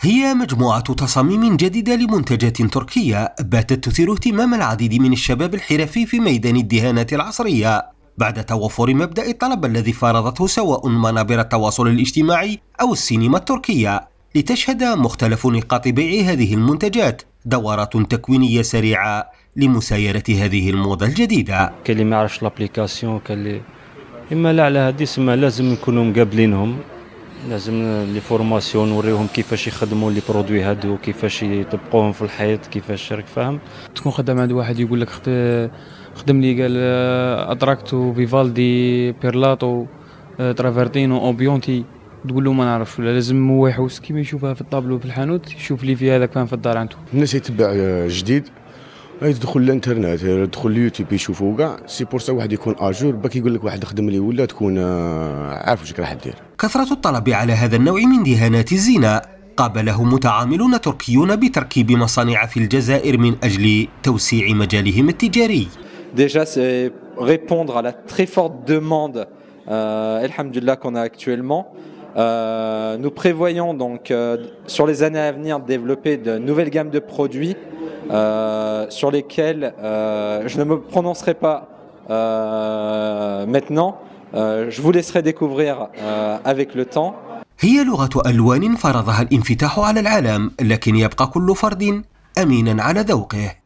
هي مجموعة تصاميم جديدة لمنتجات تركية باتت تثير اهتمام العديد من الشباب الحرفي في ميدان الدهانات العصرية بعد توفر مبدأ الطلب الذي فرضته سواء منابر التواصل الاجتماعي أو السينما التركية لتشهد مختلف نقاط بيع هذه المنتجات دورات تكوينية سريعة لمسايرة هذه الموضة الجديدة كلمة عرش لابليكاسيون كلي إما لا على هذه لازم نكونوا مقابلينهم لازم لي فورماسيون نوريوهم كيفاش يخدموا لي برودوي هادو كيفاش يطبقوهم في الحيط كيفاش راك فاهم تكون خدام عند واحد يقول لك خدم لي قال اتراكتو آه، فيفالدي بيرلاتو آه، ترافرتينو اوبيونتي تقول له ما نعرفش ولا لازم هو يحوس كيما يشوفها في الطابلو في الحانوت يشوف لي في هذاك فاهم في الدار عنده الناس يتبع آه، جديد يدخل الانترنت يدخل اليوتيوب يشوفوا كاع سي بور سا واحد يكون اجور باك يقول لك واحد خدم لي ولا تكون آه، عارف واش راح دير كثرة الطلب على هذا النوع من دهانات الزنا قابله متعاملون تركيون بتركيب مصانع في الجزائر من أجل توسيع مجالهم التجاري ديجا سي ريبوندر على تري فورت دوموند الحمد لله كون اكتويلمون Euh, nous prévoyons donc euh, sur les années à venir développer de nouvelles gammes de produits sur lesquels euh, je ne me prononcerai pas euh, maintenant. Euh, je vous laisserai découvrir euh, avec le temps. هي لغة ألوان فرضها الانفتاح على العالم، لكن يبقى كل فرد أمينا على ذوقه.